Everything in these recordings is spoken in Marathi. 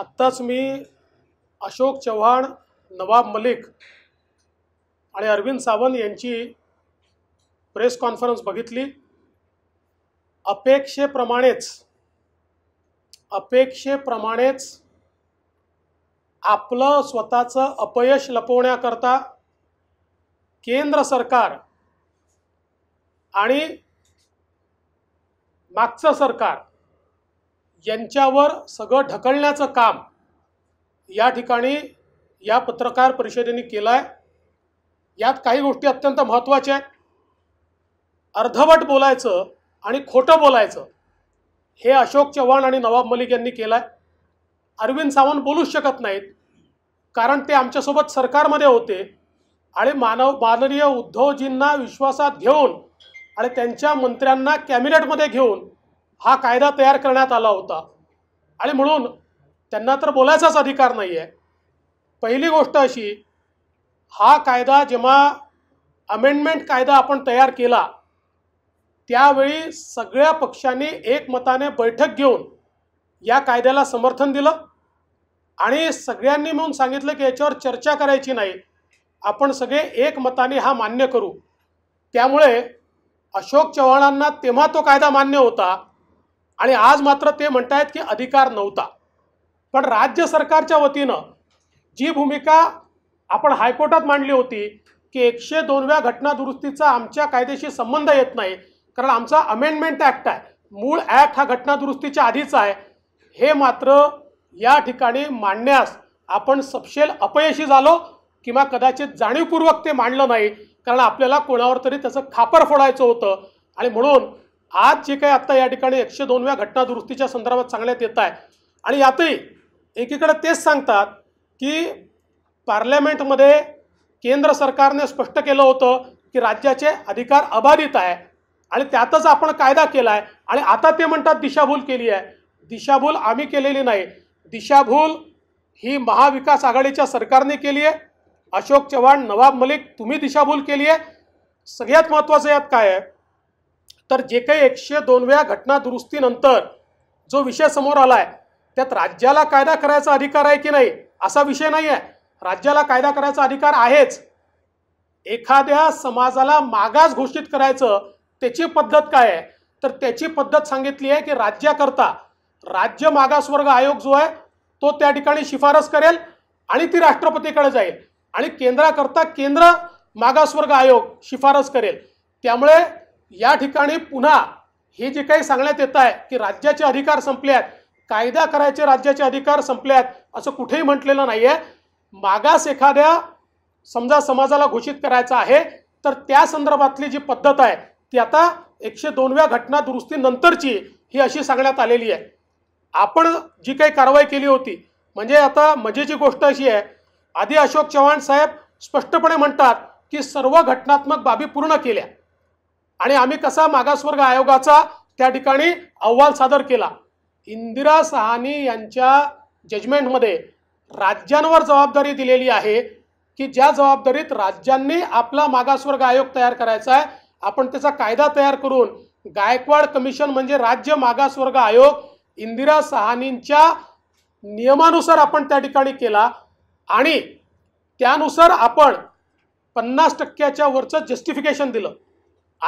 आत्ताच मी अशोक चव्हाण नवाब मलिक आणि अरविंद सावंत यांची प्रेस कॉन्फरन्स बघितली अपेक्षेप्रमाणेच अपेक्षेप्रमाणेच आपलं स्वतःचं अपयश लपवण्याकरता केंद्र सरकार आणि मागचं सरकार यांच्यावर सगळं ढकलण्याचं काम या ठिकाणी या पत्रकार परिषदेने केलं आहे यात काही गोष्टी अत्यंत महत्त्वाच्या आहेत अर्धवट बोलायचं आणि खोटं बोलायचं हे अशोक चव्हाण आणि नवाब मलिक यांनी केलं आहे अरविंद सावंत बोलूच शकत नाहीत कारण ते आमच्यासोबत सरकारमध्ये होते आणि मानव माननीय उद्धवजींना विश्वासात घेऊन आणि त्यांच्या मंत्र्यांना कॅबिनेटमध्ये घेऊन हा कायदा तयार करण्यात आला होता आणि म्हणून त्यांना तर बोलायचाच अधिकार नाही आहे पहिली गोष्ट अशी हा कायदा जेव्हा अमेंडमेंट कायदा आपण तयार केला त्यावेळी सगळ्या पक्षांनी एकमताने बैठक घेऊन या कायद्याला समर्थन दिलं आणि सगळ्यांनी म्हणून सांगितलं की याच्यावर चर्चा करायची नाही आपण सगळे एकमताने हा मान्य करू त्यामुळे अशोक चव्हाणांना तेव्हा तो कायदा मान्य होता आणि आज मात्र ते म्हणतायत की अधिकार नव्हता पण राज्य सरकारच्या वतीनं जी भूमिका आपण हायकोर्टात मांडली होती की एकशे दोनव्या घटनादुरुस्तीचा आमच्या कायदेशी संबंध येत नाही कारण आमचा अमेंडमेंट ॲक्ट आहे मूळ ॲक्ट हा घटनादुरुस्तीच्या आधीचा आहे हे मात्र या ठिकाणी मांडण्यास आपण सपशेल अपयशी झालो किंवा कदाचित जाणीवपूर्वक ते मांडलं नाही कारण आपल्याला कोणावर तरी त्याचं खापर फोडायचं होतं आणि म्हणून आज जे काही आत्ता या ठिकाणी एकशे दोनव्या घटना दुरुस्तीच्या संदर्भात सांगण्यात येत आहे आणि यातही एकीकडे तेच सांगतात की पार्लमेंटमध्ये केंद्र सरकारने स्पष्ट केलं होतं की राज्याचे अधिकार अबाधित आहे आणि त्यातच आपण कायदा केला आहे आणि आता ते म्हणतात दिशाभूल केली आहे दिशाभूल आम्ही केलेली नाही दिशाभूल ही महाविकास आघाडीच्या सरकारने केली आहे अशोक चव्हाण नवाब मलिक तुम्ही दिशाभूल केली आहे सगळ्यात महत्त्वाचं यात काय आहे तर जे काही एकशे दोनव्या घटना दुरुस्तीनंतर जो विषय समोर आला आहे त्यात राज्याला कायदा करायचा अधिकार आहे की नाही असा विषय नाही आहे राज्याला कायदा करायचा अधिकार आहेच एखाद्या समाजाला मागास घोषित करायचं त्याची पद्धत काय आहे तर त्याची पद्धत सांगितली आहे की राज्याकरता राज्य मागासवर्ग आयोग जो आहे तो त्या ठिकाणी शिफारस करेल आणि ती राष्ट्रपतीकडे जाईल आणि केंद्राकरता केंद्र मागासवर्ग आयोग शिफारस करेल त्यामुळे या ठिकाणी पुन्हा हे जे काही सांगण्यात येत आहे की राज्याचे अधिकार संपले आहेत कायदा करायचे राज्याचे अधिकार संपले आहेत असं कुठेही म्हटलेलं नाही आहे मागास एखाद्या समजा समाजाला घोषित करायचं आहे तर त्या संदर्भातली जी पद्धत आहे ती आता एकशे दोनव्या घटना दुरुस्तीनंतरची ही अशी सांगण्यात आलेली आहे आपण जी काही कारवाई केली होती म्हणजे आता मजेची म्हणजे गोष्ट अशी आहे आधी अशोक चव्हाण साहेब स्पष्टपणे म्हणतात की सर्व घटनात्मक बाबी पूर्ण केल्या आणि आम्ही कसा मागासवर्ग आयोगाचा त्या ठिकाणी अहवाल सादर केला इंदिरा सहानी यांच्या जजमेंटमध्ये राज्यांवर जबाबदारी दिलेली आहे की ज्या जबाबदारीत राज्यांनी आपला मागासवर्ग आयोग तयार करायचा आहे आपण त्याचा कायदा तयार करून गायकवाड कमिशन म्हणजे राज्य मागासवर्ग आयोग इंदिरा सहानींच्या नियमानुसार आपण त्या ठिकाणी केला आणि त्यानुसार आपण पन्नास टक्क्याच्या वरचं जस्टिफिकेशन दिलं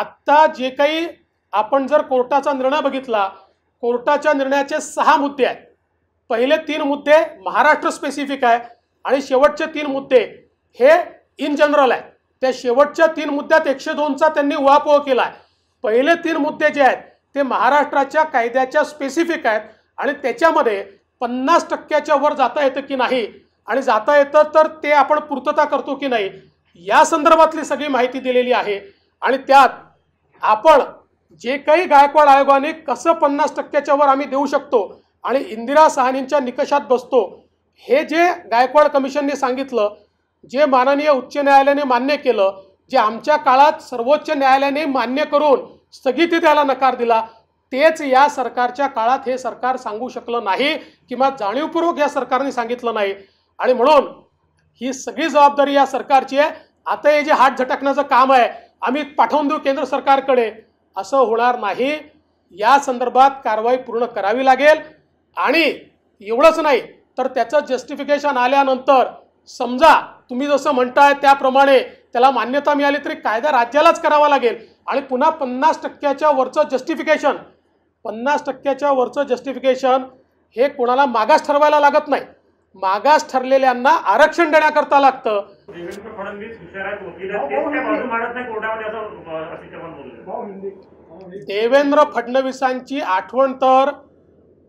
आत्ता जे काही आपण जर कोर्टाचा निर्णय बघितला कोर्टाच्या निर्णयाचे सहा मुद्दे आहेत पहिले तीन मुद्दे महाराष्ट्र स्पेसिफिक आहे आणि शेवटचे तीन मुद्दे हे इन जनरल आहे त्या शेवटच्या तीन मुद्द्यात एकशे दोनचा त्यांनी उहापोह केला आहे पहिले तीन मुद्दे जे आहेत ते महाराष्ट्राच्या कायद्याच्या स्पेसिफिक आहेत आणि त्याच्यामध्ये पन्नास टक्क्याच्या वर जाता येतं की नाही आणि जाता येतं तर ते आपण पूर्तता करतो की नाही या संदर्भातली सगळी माहिती दिलेली आहे आणि त्यात आपण जे काही गायकवाड आयोगाने कसं पन्नास टक्क्याच्या वर आम्ही देऊ शकतो आणि इंदिरा सहानींच्या निकषात बसतो हे जे गायकवाड कमिशनने सांगितलं जे माननीय उच्च न्यायालयाने मान्य केलं जे आमच्या काळात सर्वोच्च न्यायालयाने मान्य करून स्थगिती द्यायला नकार दिला तेच या सरकारच्या काळात हे सरकार सांगू शकलं नाही किंवा जाणीवपूर्वक या सरकारने सांगितलं नाही आणि म्हणून ही सगळी जबाबदारी या सरकारची आहे आता हे जे हात झटकण्याचं काम आहे आम्ही पाठवून देऊ केंद्र सरकारकडे असं होणार नाही या संदर्भात कारवाई पूर्ण करावी लागेल आणि एवढंच नाही तर त्याचं जस्टिफिकेशन आल्यानंतर समजा तुम्ही जसं म्हणताय त्याप्रमाणे त्याला मान्यता मिळाली तरी कायदा राज्यालाच करावा लागेल आणि पुन्हा पन्नास टक्क्याच्या वरचं जस्टिफिकेशन पन्नास टक्क्याच्या वरचं जस्टिफिकेशन हे कोणाला मागास ठरवायला लागत नाही मागास ठरलेल्यांना आरक्षण देण्याकरता लागतं देवेंद्र फडणवीस देवेंद्र फडणवीसांची आठवण तर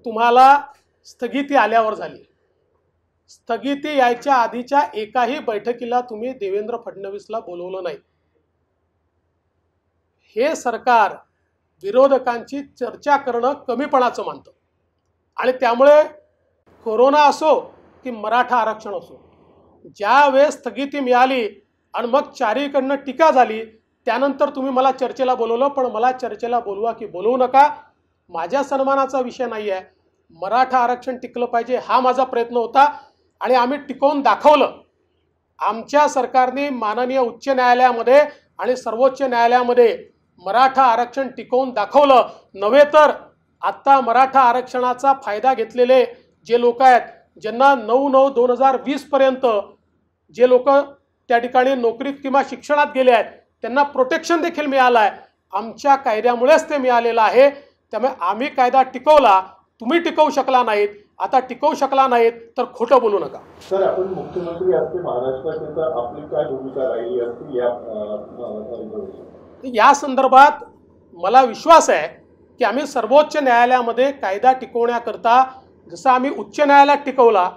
तुम्हाला स्थगिती आल्यावर झाली स्थगिती यायच्या आधीच्या एकाही बैठकीला तुम्ही देवेंद्र फडणवीसला बोलवलं नाही हे सरकार विरोधकांची चर्चा करणं कमीपणाचं मानतं आणि त्यामुळे कोरोना असो की मराठा आरक्षण असो ज्या वेळेस स्थगिती मिळाली आणि मग चारीकडनं टीका झाली त्यानंतर तुम्ही मला चर्चेला बोलवलं पण मला चर्चेला बोलवा की बोलवू नका माझ्या सन्मानाचा विषय नाही आहे मराठा आरक्षण टिकलं पाहिजे हा माझा प्रयत्न होता आणि आम्ही टिकवून दाखवलं आमच्या सरकारने माननीय उच्च न्यायालयामध्ये आणि सर्वोच्च न्यायालयामध्ये मराठा आरक्षण टिकवून दाखवलं नव्हे तर आत्ता मराठा आरक्षणाचा फायदा घेतलेले जे लोक आहेत ज्यांना नऊ नऊ दोन हजार वीस पर्यंत जे लोक त्या ठिकाणी नोकरीत किंवा शिक्षणात गेले आहेत त्यांना प्रोटेक्शन देखील मिळालं आहे आमच्या कायद्यामुळेच ते मिळालेलं आहे त्यामुळे आम्ही कायदा टिकवला तुम्ही टिकवू शकला नाहीत आता टिकवू शकला नाहीत तर खोटं बोलू नका सर आपण मुख्यमंत्री असते महाराष्ट्राचे आपली काय भूमिका राहिली असते या या संदर्भात मला विश्वास आहे की आम्ही सर्वोच्च न्यायालयामध्ये कायदा टिकवण्याकरता जसं आम्ही उच्च न्यायालयात टिकवला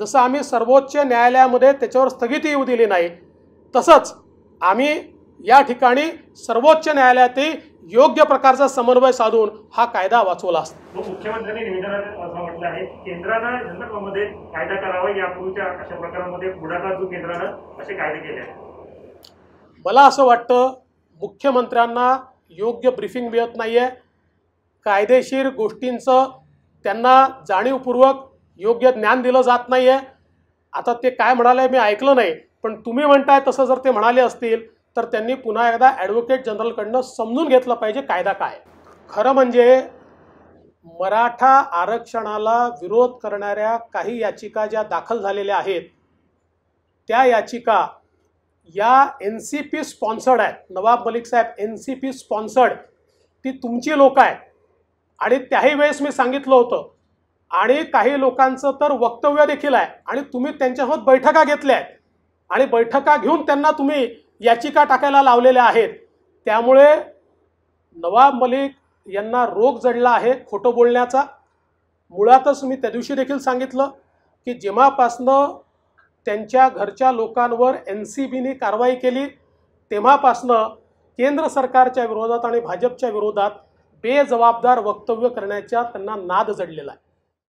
जसं आम्ही सर्वोच्च न्यायालयामध्ये त्याच्यावर स्थगिती येऊ दिली नाही तसंच आम्ही या ठिकाणी सर्वोच्च न्यायालयातही योग्य प्रकारचा समन्वय साधून हा कायदा वाचवला असतो मुख्यमंत्र्यांनी कायदा करावा मला असं वाटतं मुख्यमंत्र्यांना योग्य ब्रिफिंग मिळत नाहीये कायदेशीर गोष्टींचं त्यांना जाणीवपूर्वक योग्य ज्ञान दिलं जात नाही आहे आता ते काय म्हणाले मी ऐकलं नाही पण तुम्ही म्हणताय तसं जर ते म्हणाले असतील तर त्यांनी पुन्हा एकदा ॲडव्होकेट जनरलकडनं समजून घेतलं पाहिजे कायदा काय खरं म्हणजे मराठा आरक्षणाला विरोध करणाऱ्या काही याचिका ज्या दाखल झालेल्या आहेत त्या याचिका या एन सी पी स्पॉन्सर्ड आहेत नवाब मलिक साहेब एन सी पी स्पॉन्सर्ड ती तुमची लोक आहेत आणि त्याही वेळेस मी सांगितलं होतं आणि काही लोकांचं तर वक्तव्य देखील आहे आणि तुम्ही त्यांच्यासोबत बैठका घेतल्या आहेत आणि बैठका घेऊन त्यांना तुम्ही याचिका टाकायला लावलेल्या आहेत त्यामुळे नवाब मलिक यांना रोग जडला आहे खोटं बोलण्याचा मुळातच मी त्या दिवशी देखील सांगितलं की जेव्हापासनं त्यांच्या घरच्या लोकांवर एन सी बीने कारवाई केली तेव्हापासनं केंद्र सरकारच्या विरोधात आणि भाजपच्या विरोधात बेजबाबदार वक्तव्य करण्याच्या त्यांना नाद जडलेला आहे